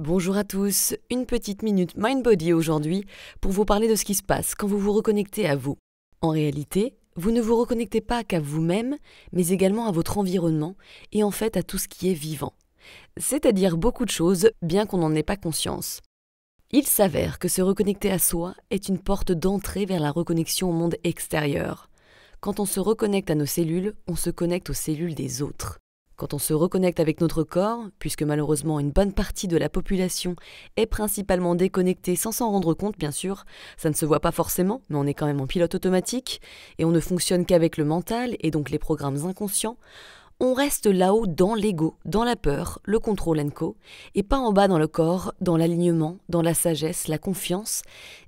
Bonjour à tous, une petite minute Mind Body aujourd'hui pour vous parler de ce qui se passe quand vous vous reconnectez à vous. En réalité, vous ne vous reconnectez pas qu'à vous-même, mais également à votre environnement et en fait à tout ce qui est vivant. C'est-à-dire beaucoup de choses, bien qu'on n'en ait pas conscience. Il s'avère que se reconnecter à soi est une porte d'entrée vers la reconnexion au monde extérieur. Quand on se reconnecte à nos cellules, on se connecte aux cellules des autres. Quand on se reconnecte avec notre corps, puisque malheureusement une bonne partie de la population est principalement déconnectée sans s'en rendre compte bien sûr, ça ne se voit pas forcément, mais on est quand même en pilote automatique, et on ne fonctionne qu'avec le mental et donc les programmes inconscients, on reste là-haut dans l'ego, dans la peur, le contrôle and co, et pas en bas dans le corps, dans l'alignement, dans la sagesse, la confiance.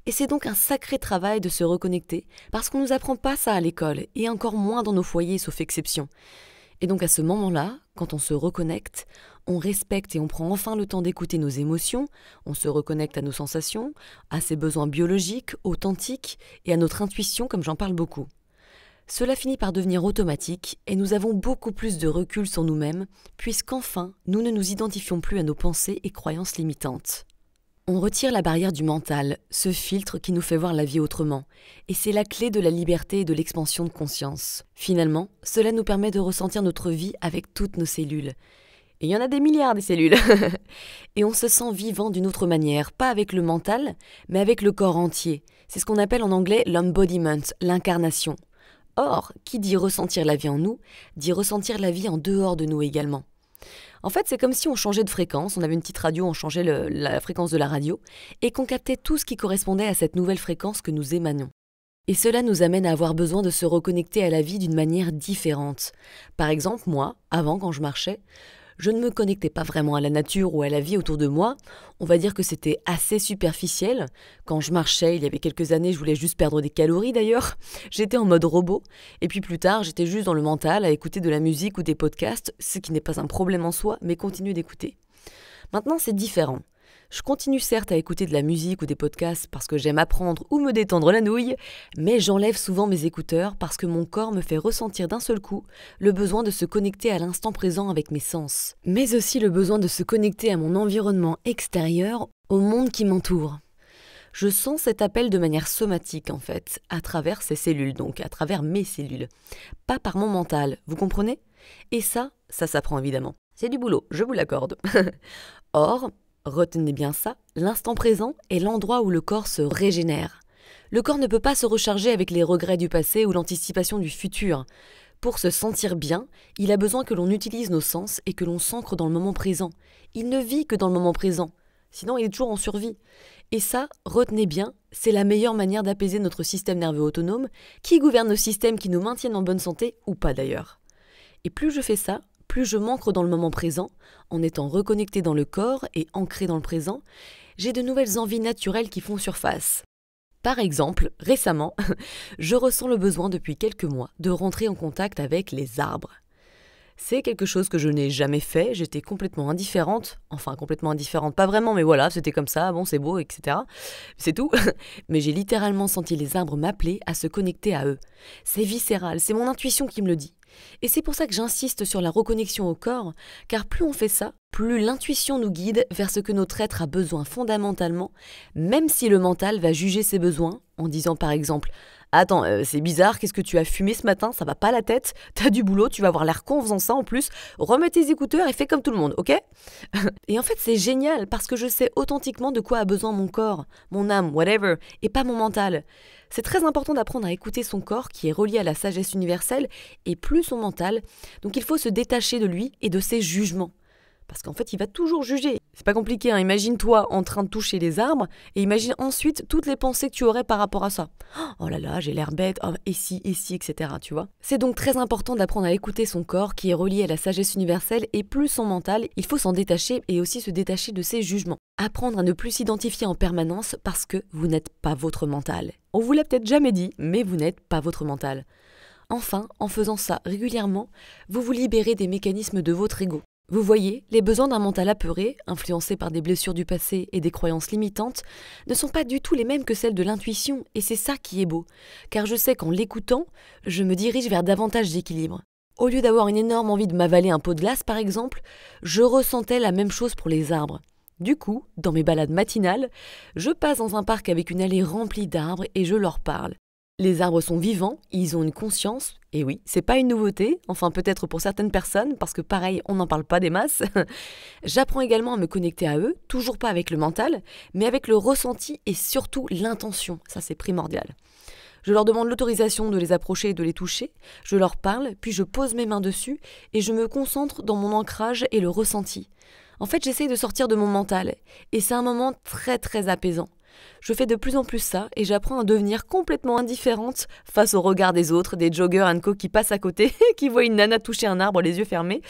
Et c'est donc un sacré travail de se reconnecter, parce qu'on ne nous apprend pas ça à l'école, et encore moins dans nos foyers, sauf exception. Et donc à ce moment-là, quand on se reconnecte, on respecte et on prend enfin le temps d'écouter nos émotions, on se reconnecte à nos sensations, à ses besoins biologiques, authentiques et à notre intuition comme j'en parle beaucoup. Cela finit par devenir automatique et nous avons beaucoup plus de recul sur nous-mêmes puisqu'enfin nous ne nous identifions plus à nos pensées et croyances limitantes. On retire la barrière du mental, ce filtre qui nous fait voir la vie autrement, et c'est la clé de la liberté et de l'expansion de conscience. Finalement, cela nous permet de ressentir notre vie avec toutes nos cellules. Et il y en a des milliards des cellules. et on se sent vivant d'une autre manière, pas avec le mental, mais avec le corps entier. C'est ce qu'on appelle en anglais l'embodiment, l'incarnation. Or, qui dit ressentir la vie en nous, dit ressentir la vie en dehors de nous également. En fait, c'est comme si on changeait de fréquence. On avait une petite radio, on changeait la fréquence de la radio et qu'on captait tout ce qui correspondait à cette nouvelle fréquence que nous émanions. Et cela nous amène à avoir besoin de se reconnecter à la vie d'une manière différente. Par exemple, moi, avant, quand je marchais, je ne me connectais pas vraiment à la nature ou à la vie autour de moi. On va dire que c'était assez superficiel. Quand je marchais, il y avait quelques années, je voulais juste perdre des calories d'ailleurs. J'étais en mode robot. Et puis plus tard, j'étais juste dans le mental à écouter de la musique ou des podcasts, ce qui n'est pas un problème en soi, mais continuer d'écouter. Maintenant, c'est différent. Je continue certes à écouter de la musique ou des podcasts parce que j'aime apprendre ou me détendre la nouille, mais j'enlève souvent mes écouteurs parce que mon corps me fait ressentir d'un seul coup le besoin de se connecter à l'instant présent avec mes sens, mais aussi le besoin de se connecter à mon environnement extérieur, au monde qui m'entoure. Je sens cet appel de manière somatique en fait, à travers ces cellules donc, à travers mes cellules, pas par mon mental, vous comprenez Et ça, ça s'apprend évidemment. C'est du boulot, je vous l'accorde. Or, Retenez bien ça, l'instant présent est l'endroit où le corps se régénère. Le corps ne peut pas se recharger avec les regrets du passé ou l'anticipation du futur. Pour se sentir bien, il a besoin que l'on utilise nos sens et que l'on s'ancre dans le moment présent. Il ne vit que dans le moment présent, sinon il est toujours en survie. Et ça, retenez bien, c'est la meilleure manière d'apaiser notre système nerveux autonome, qui gouverne nos systèmes qui nous maintiennent en bonne santé ou pas d'ailleurs. Et plus je fais ça, plus je m'ancre dans le moment présent, en étant reconnectée dans le corps et ancrée dans le présent, j'ai de nouvelles envies naturelles qui font surface. Par exemple, récemment, je ressens le besoin depuis quelques mois de rentrer en contact avec les arbres. C'est quelque chose que je n'ai jamais fait, j'étais complètement indifférente, enfin complètement indifférente, pas vraiment, mais voilà, c'était comme ça, bon c'est beau, etc. C'est tout. Mais j'ai littéralement senti les arbres m'appeler à se connecter à eux. C'est viscéral, c'est mon intuition qui me le dit. Et c'est pour ça que j'insiste sur la reconnexion au corps, car plus on fait ça, plus l'intuition nous guide vers ce que notre être a besoin fondamentalement, même si le mental va juger ses besoins en disant par exemple Attends, euh, c'est bizarre, qu'est-ce que tu as fumé ce matin Ça va pas la tête, t'as du boulot, tu vas avoir l'air con en faisant ça en plus. Remets tes écouteurs et fais comme tout le monde, ok Et en fait, c'est génial parce que je sais authentiquement de quoi a besoin mon corps, mon âme, whatever, et pas mon mental. C'est très important d'apprendre à écouter son corps qui est relié à la sagesse universelle et plus son mental, donc il faut se détacher de lui et de ses jugements. Parce qu'en fait, il va toujours juger. C'est pas compliqué, hein. imagine-toi en train de toucher les arbres et imagine ensuite toutes les pensées que tu aurais par rapport à ça. Oh là là, j'ai l'air bête, oh, et si, et si, etc. Tu vois C'est donc très important d'apprendre à écouter son corps qui est relié à la sagesse universelle et plus son mental, il faut s'en détacher et aussi se détacher de ses jugements. Apprendre à ne plus s'identifier en permanence parce que vous n'êtes pas votre mental. On vous l'a peut-être jamais dit, mais vous n'êtes pas votre mental. Enfin, en faisant ça régulièrement, vous vous libérez des mécanismes de votre ego. Vous voyez, les besoins d'un mental apeuré, influencé par des blessures du passé et des croyances limitantes, ne sont pas du tout les mêmes que celles de l'intuition, et c'est ça qui est beau, car je sais qu'en l'écoutant, je me dirige vers davantage d'équilibre. Au lieu d'avoir une énorme envie de m'avaler un pot de glace, par exemple, je ressentais la même chose pour les arbres. Du coup, dans mes balades matinales, je passe dans un parc avec une allée remplie d'arbres et je leur parle. Les arbres sont vivants, ils ont une conscience, et oui, c'est pas une nouveauté, enfin peut-être pour certaines personnes, parce que pareil, on n'en parle pas des masses. J'apprends également à me connecter à eux, toujours pas avec le mental, mais avec le ressenti et surtout l'intention, ça c'est primordial. Je leur demande l'autorisation de les approcher et de les toucher, je leur parle, puis je pose mes mains dessus, et je me concentre dans mon ancrage et le ressenti. En fait, j'essaye de sortir de mon mental, et c'est un moment très très apaisant. Je fais de plus en plus ça et j'apprends à devenir complètement indifférente face au regard des autres, des joggers and co qui passent à côté, qui voient une nana toucher un arbre les yeux fermés.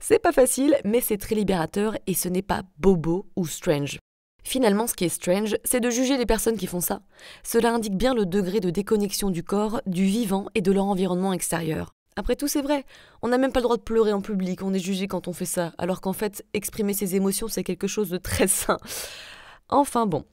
C'est pas facile, mais c'est très libérateur et ce n'est pas bobo ou strange. Finalement, ce qui est strange, c'est de juger les personnes qui font ça. Cela indique bien le degré de déconnexion du corps, du vivant et de leur environnement extérieur. Après tout, c'est vrai, on n'a même pas le droit de pleurer en public, on est jugé quand on fait ça, alors qu'en fait, exprimer ses émotions, c'est quelque chose de très sain. Enfin bon.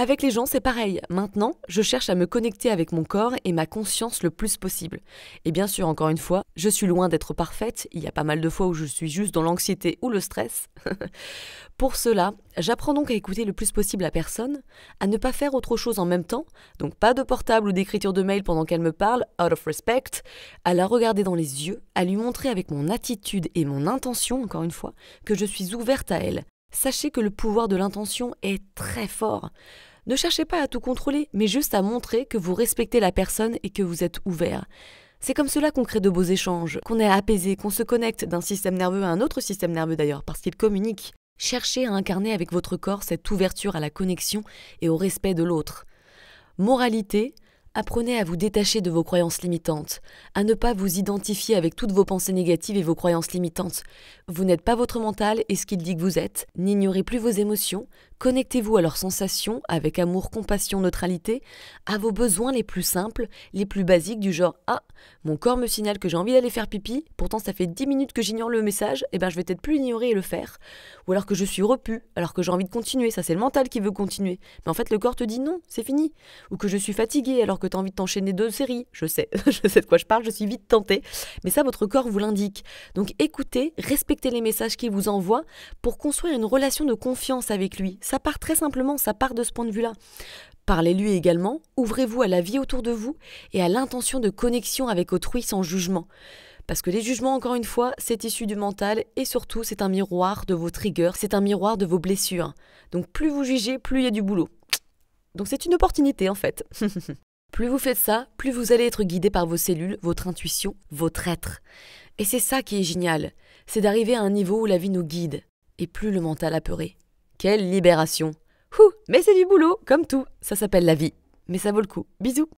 Avec les gens, c'est pareil. Maintenant, je cherche à me connecter avec mon corps et ma conscience le plus possible. Et bien sûr, encore une fois, je suis loin d'être parfaite, il y a pas mal de fois où je suis juste dans l'anxiété ou le stress. Pour cela, j'apprends donc à écouter le plus possible la personne, à ne pas faire autre chose en même temps, donc pas de portable ou d'écriture de mail pendant qu'elle me parle, out of respect, à la regarder dans les yeux, à lui montrer avec mon attitude et mon intention, encore une fois, que je suis ouverte à elle, Sachez que le pouvoir de l'intention est très fort. Ne cherchez pas à tout contrôler, mais juste à montrer que vous respectez la personne et que vous êtes ouvert. C'est comme cela qu'on crée de beaux échanges, qu'on est apaisé, qu'on se connecte d'un système nerveux à un autre système nerveux d'ailleurs, parce qu'il communique. Cherchez à incarner avec votre corps cette ouverture à la connexion et au respect de l'autre. Moralité, Apprenez à vous détacher de vos croyances limitantes, à ne pas vous identifier avec toutes vos pensées négatives et vos croyances limitantes. Vous n'êtes pas votre mental et ce qu'il dit que vous êtes. N'ignorez plus vos émotions, connectez-vous à leurs sensations avec amour, compassion, neutralité, à vos besoins les plus simples, les plus basiques du genre Ah, mon corps me signale que j'ai envie d'aller faire pipi, pourtant ça fait 10 minutes que j'ignore le message, et eh bien je vais peut-être plus l'ignorer et le faire. Ou alors que je suis repu, alors que j'ai envie de continuer, ça c'est le mental qui veut continuer. Mais en fait le corps te dit non, c'est fini. Ou que je suis fatigué alors que tu as envie de t'enchaîner deux séries. Je sais, je sais de quoi je parle, je suis vite tentée. Mais ça, votre corps vous l'indique. Donc écoutez, respectez les messages qu'il vous envoie pour construire une relation de confiance avec lui. Ça part très simplement, ça part de ce point de vue-là. Parlez-lui également, ouvrez-vous à la vie autour de vous et à l'intention de connexion avec autrui sans jugement. Parce que les jugements, encore une fois, c'est issu du mental et surtout c'est un miroir de vos triggers, c'est un miroir de vos blessures. Donc plus vous jugez, plus il y a du boulot. Donc c'est une opportunité en fait. Plus vous faites ça, plus vous allez être guidé par vos cellules, votre intuition, votre être. Et c'est ça qui est génial, c'est d'arriver à un niveau où la vie nous guide, et plus le mental apeuré. Quelle libération mais c'est du boulot, comme tout, ça s'appelle la vie. Mais ça vaut le coup. Bisous